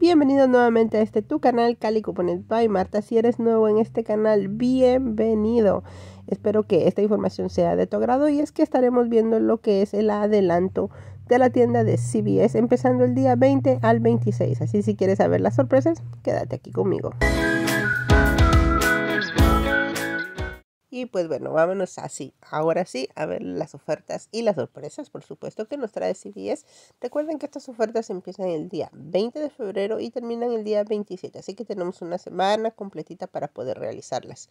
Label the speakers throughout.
Speaker 1: Bienvenido nuevamente a este tu canal Cali Component by Marta. Si eres nuevo en este canal, bienvenido. Espero que esta información sea de tu agrado y es que estaremos viendo lo que es el adelanto de la tienda de CBS empezando el día 20 al 26. Así si quieres saber las sorpresas, quédate aquí conmigo. Y pues bueno, vámonos así. Ahora sí, a ver las ofertas y las sorpresas, por supuesto, que nos trae CBS. Recuerden que estas ofertas empiezan el día 20 de febrero y terminan el día 27, así que tenemos una semana completita para poder realizarlas.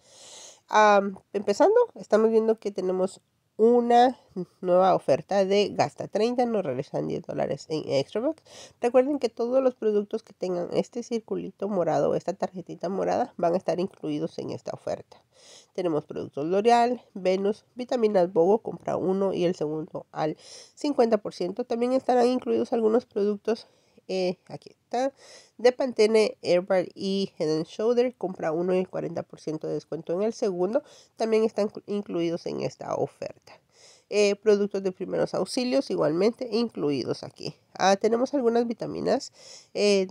Speaker 1: empezando, estamos viendo que tenemos una nueva oferta de Gasta 30, nos regresan 10 dólares en Extrabox. Recuerden que todos los productos que tengan este circulito morado, esta tarjetita morada, van a estar incluidos en esta oferta. Tenemos productos L'Oreal, Venus, vitaminas bogo compra uno y el segundo al 50%. También estarán incluidos algunos productos eh, aquí está, de Pantene, Herbal y Head Shoulder. Compra uno y el 40% de descuento en el segundo. También están incluidos en esta oferta. Eh, productos de primeros auxilios igualmente incluidos aquí. Ah, tenemos algunas vitaminas. Eh,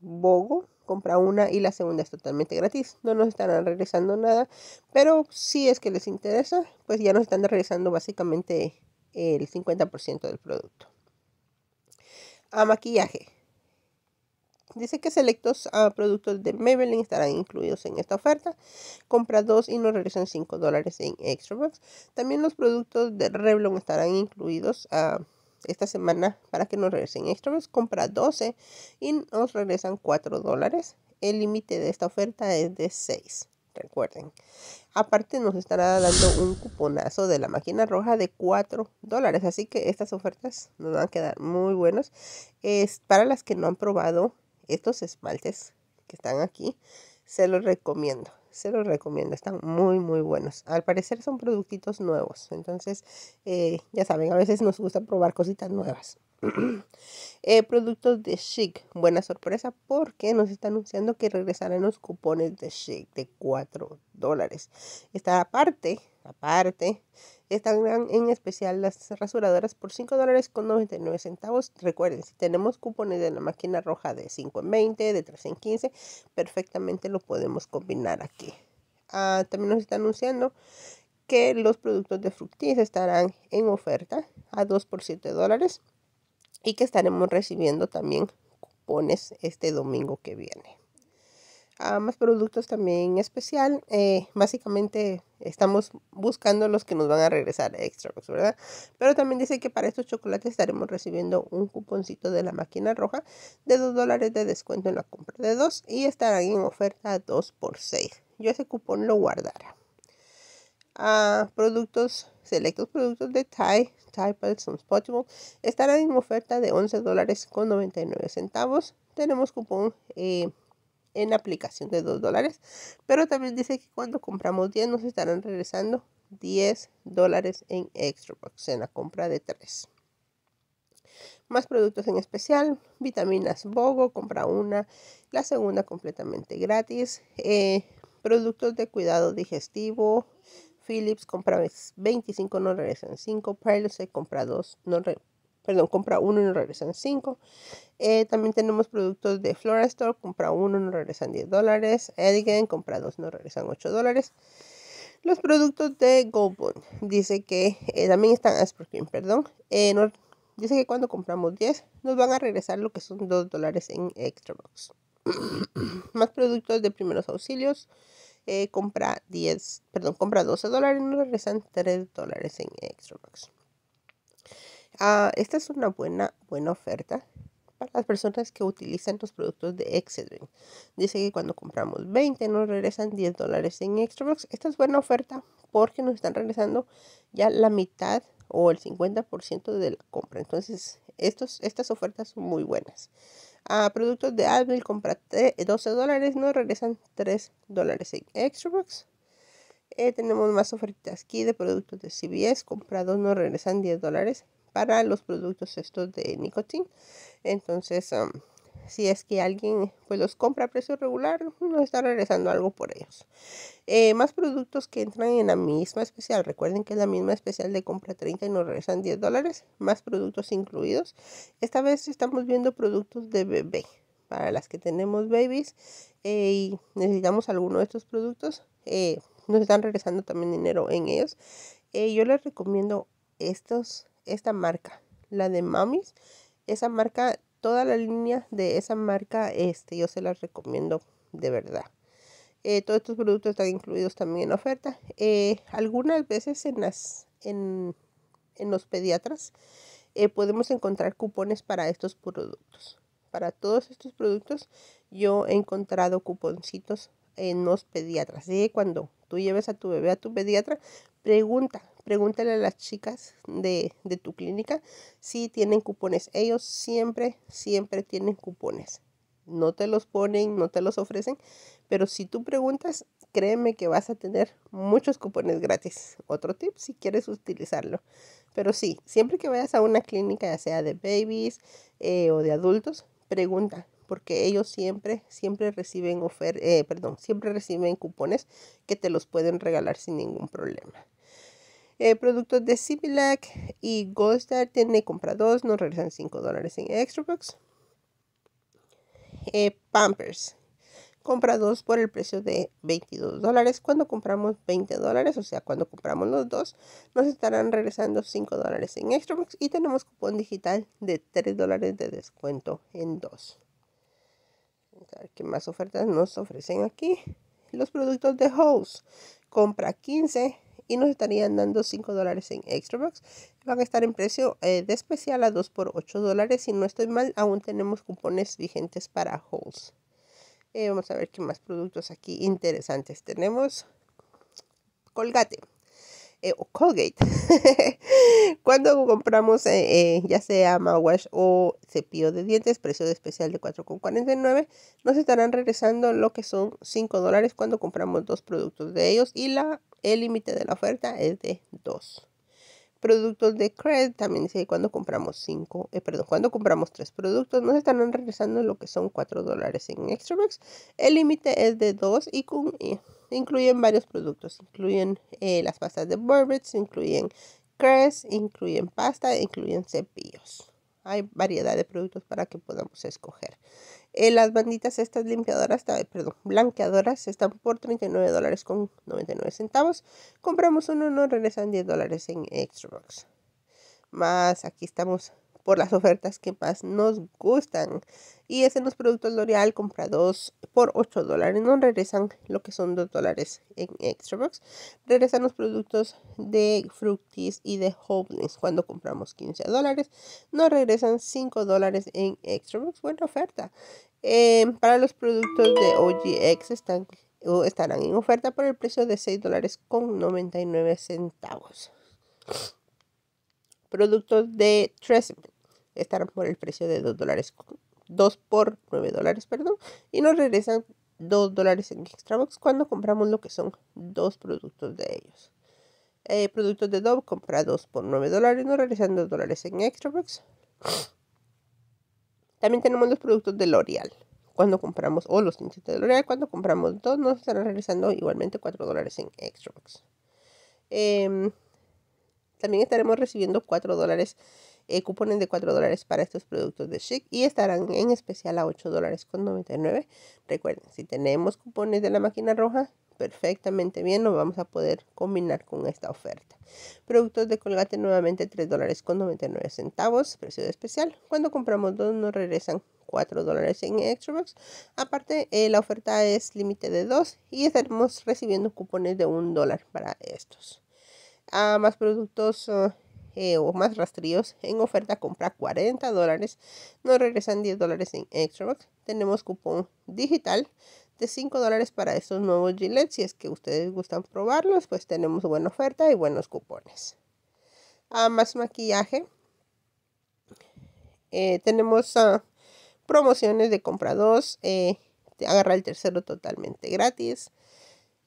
Speaker 1: Bogo, compra una y la segunda es totalmente gratis. No nos estarán regresando nada, pero si es que les interesa, pues ya nos están regresando básicamente el 50% del producto a maquillaje. Dice que selectos productos de Maybelline estarán incluidos en esta oferta. Compra dos y nos regresan 5 dólares en Extra Box. También los productos de Revlon estarán incluidos ah, esta semana para que nos regresen Extra Box. Compra 12 y nos regresan 4 dólares. El límite de esta oferta es de 6 recuerden. Aparte nos estará dando un cuponazo de la máquina roja de 4 dólares, así que estas ofertas nos van a quedar muy buenas. Es para las que no han probado estos esmaltes que están aquí, se los recomiendo. Se los recomiendo, están muy muy buenos. Al parecer son productitos nuevos, entonces eh, ya saben, a veces nos gusta probar cositas nuevas. Eh, productos de Chic. Buena sorpresa porque nos está anunciando que regresarán los cupones de Chic de 4 dólares. Está aparte, aparte, están en especial las rasuradoras por 5 dólares con 99 centavos. Recuerden, si tenemos cupones de la máquina roja de 5 en 20, de 3 en 15, perfectamente lo podemos combinar aquí. Ah, también nos está anunciando que los productos de fructis estarán en oferta a 2 por 7 dólares y que estaremos recibiendo también cupones este domingo que viene. a ah, más productos también especial. Eh, básicamente estamos buscando los que nos van a regresar extra, pues, ¿verdad? Pero también dice que para estos chocolates estaremos recibiendo un cuponcito de la máquina roja de 2 dólares de descuento en la compra de 2 y estarán en oferta 2 por 6. Yo ese cupón lo guardaré. Ah, productos Selectos productos de Thai, Thai Balsams Potable estarán en oferta de 11 dólares con 99 centavos. Tenemos cupón eh, en aplicación de 2 dólares, pero también dice que cuando compramos 10 nos estarán regresando 10 dólares en extra en la compra de 3. Más productos en especial, vitaminas Bogo, compra una, la segunda completamente gratis, eh, productos de cuidado digestivo, Philips compra 25, no regresan 5. se compra 2, no perdón, compra 1 no regresan 5. Eh, también tenemos productos de Florastore, compra 1, no regresan 10 dólares. Edigen, compra 2, no regresan 8 dólares. Los productos de Goldbond, dice que eh, también están Aspergrim, perdón. Eh, dice que cuando compramos 10 nos van a regresar lo que son 2 dólares en Extra Box. Más productos de primeros auxilios. Eh, compra 10, perdón, compra 12 dólares y nos regresan 3 dólares en extra ah, esta es una buena, buena oferta para las personas que utilizan los productos de Excedrin. Dice que cuando compramos 20 nos regresan 10 dólares en Xbox. Esta es buena oferta porque nos están regresando ya la mitad o el 50% de la compra. Entonces, estos, estas ofertas son muy buenas a productos de Advil, comprate 12 eh, dólares, nos regresan 3 dólares en Xbox. Eh, tenemos más ofertas aquí de productos de CBS, comprados nos regresan 10 dólares para los productos estos de nicotín. Entonces, si es que alguien pues los compra a precio regular, nos está regresando algo por ellos. Eh, más productos que entran en la misma especial, recuerden que es la misma especial de compra 30 y nos regresan 10 dólares, más productos incluidos. Esta vez estamos viendo productos de bebé, para las que tenemos babies eh, y necesitamos alguno de estos productos, eh, nos están regresando también dinero en ellos. yo les recomiendo estos, esta marca, la de Mamis. Esa marca toda la línea de esa marca, este, yo se las recomiendo de verdad. Eh, todos estos productos están incluidos también en oferta. Eh, algunas veces en, en, los pediatras eh, podemos encontrar cupones para estos productos. Para todos estos productos yo he encontrado cuponcitos en los pediatras. cuando tú lleves a tu bebé a tu pediatra, pregunta Pregúntale a las chicas de, tu clínica si tienen cupones. Ellos siempre, siempre tienen cupones. No te los ponen, no te los ofrecen, pero si tú preguntas, créeme que vas a tener muchos cupones gratis. Otro tip si quieres utilizarlo. Pero sí, siempre que vayas a una clínica, ya sea de babies eh, o de adultos, pregunta, porque ellos siempre, siempre reciben eh, perdón, siempre reciben cupones que te los pueden regalar sin ningún problema. Eh, productos de Civilac y Goldstar tiene compra 2, nos regresan 5 dólares en Extrabox. Eh, Pampers, compra 2 por el precio de 22 dólares. Cuando compramos 20 dólares, o sea, cuando compramos los dos, nos estarán regresando 5 dólares en Extrabox y tenemos cupón digital de 3 dólares de descuento en 2. a ver qué más ofertas nos ofrecen aquí. Los productos de Host, compra 15 y nos estarían dando 5 dólares en extra box. Van a estar en precio eh, de especial a 2 por 8 dólares. Si no estoy mal, aún tenemos cupones vigentes para Holes. Eh, vamos a ver qué más productos aquí interesantes tenemos. Colgate. Eh, Colgate. Cuando compramos ya sea mouthwash o cepillo de dientes, precio de especial de 4,49, nos estarán regresando lo que son 5 dólares cuando compramos dos productos de ellos y la el límite de la oferta es de 2. Productos de Crest. también dice que cuando compramos 5, eh, perdón, cuando compramos 3 productos nos estarán regresando lo que son 4 dólares en Extrabox. El límite es de 2 y incluyen varios productos. Incluyen eh, las pastas de borbits incluyen Crest, incluyen pasta, incluyen cepillos hay variedad de productos para que podamos escoger. Eh, las banditas estas limpiadoras, perdón, blanqueadoras están por 39 dólares con 99 centavos. Compramos uno, nos regresan 10 dólares en Xbox. Más aquí estamos por las ofertas que más nos gustan. Y es en los productos L'Oreal comprados por 8 dólares. No regresan lo que son 2 dólares en Extra Box. Regresan los productos de Fructis y de Hoblins cuando compramos 15 dólares. No regresan 5 dólares en Extra Box. Buena oferta. Em, para los productos de OGX están, estarán en oferta por el precio de 6 dólares con 99 centavos. Productos de Tresemme estarán por el precio de 2 dólares con 2 por 9 dólares, perdón, y nos regresan 2 dólares en Extrabox cuando compramos lo que son dos productos de ellos. Eh, productos de Dove comprados por 9 dólares, nos regresan 2 dólares en Extrabox. También tenemos los productos de L'Oreal. Cuando compramos, o los tintes de L'Oreal, cuando compramos dos, nos estarán regresando igualmente 4 dólares en Extrabox. Em, también estaremos recibiendo 4 dólares eh, cupones de 4 dólares para estos productos de Chic y estarán en especial a 8 dólares con 99. Recuerden, si tenemos cupones de la máquina roja, perfectamente bien, nos vamos a poder combinar con esta oferta. Productos de colgate nuevamente 3 dólares con 99 centavos, precio especial. Cuando compramos dos nos regresan 4 dólares en Xbox. Aparte, eh, la oferta es límite de 2 y estaremos recibiendo cupones de 1 dólar para estos. Ah, más productos ah, eh, o más rastrillos en oferta compra 40 dólares nos regresan 10 dólares en extra tenemos cupón digital de 5 dólares para estos nuevos gilets si es que ustedes gustan probarlos pues tenemos buena oferta y buenos cupones más maquillaje eh, tenemos ah, promociones de compra 2 eh, agarra el tercero totalmente gratis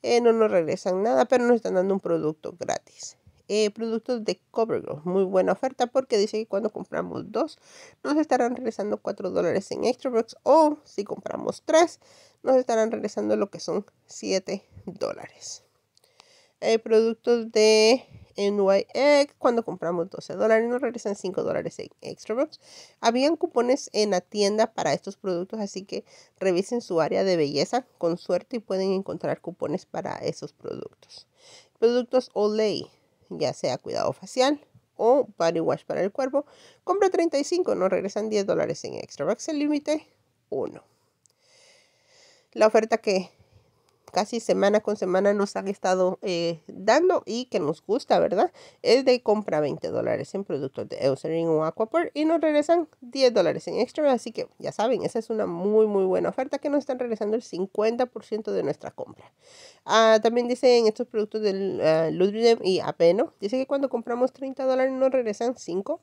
Speaker 1: eh, no nos regresan nada, pero nos están dando un producto gratis. Eh, productos de CoverGirl. Muy buena oferta porque dice que cuando compramos dos nos estarán regresando 4 dólares en Extrabox o si compramos tres nos estarán regresando lo que son 7 dólares. Eh, productos de NYX, cuando compramos 12 dólares nos regresan 5 dólares en Extrabox. Habían cupones en la tienda para estos productos, así que revisen su área de belleza con suerte y pueden encontrar cupones para esos productos. Productos Olay, ya sea cuidado facial o body wash para el cuerpo. Compra 35, no regresan 10 dólares en extra. bucks. el límite 1. La oferta que casi semana con semana nos han estado eh, dando y que nos gusta, ¿verdad? Es de compra 20 dólares en productos de Eucerin o Aquaport y nos regresan 10 dólares en extra. Así que ya saben, esa es una muy, muy buena oferta que nos están regresando el 50% de nuestra compra. Ah, también dicen en estos productos del uh, y Apeno, dice que cuando compramos 30 dólares nos regresan 5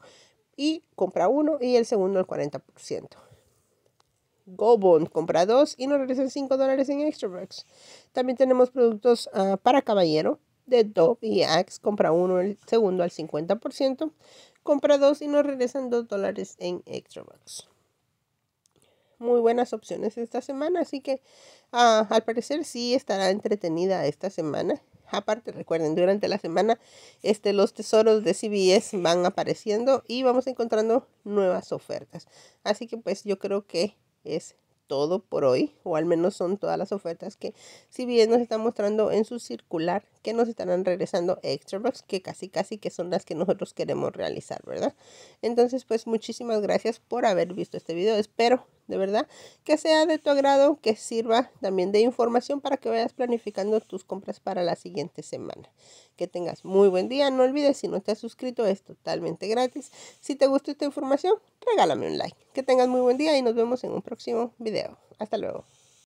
Speaker 1: y compra uno y el segundo el 40% bond Compra 2 y nos regresan 5 dólares en Bucks También tenemos productos ah, para caballero de Dove y Axe. Compra uno, el segundo al 50%. Compra dos y nos regresan 2 dólares en Bucks Muy buenas opciones esta semana, así que ah, al parecer sí estará entretenida esta semana. Aparte, recuerden, durante la semana este, los tesoros de CBS van apareciendo y vamos encontrando nuevas ofertas. Así que pues yo creo que es todo por hoy, o al menos son todas las ofertas que, si bien nos están mostrando en su circular, que nos estarán regresando extra bucks, que casi casi que son las que nosotros queremos realizar, ¿verdad? Entonces, pues muchísimas gracias por haber visto este video. Espero de verdad que sea de tu agrado, que sirva también de información para que vayas planificando tus compras para la siguiente semana. Que tengas muy buen día. No olvides, si no estás suscrito, es totalmente gratis. Si te gustó esta información, regálame un like. Que tengas muy buen día y nos vemos en un próximo video. Hasta luego.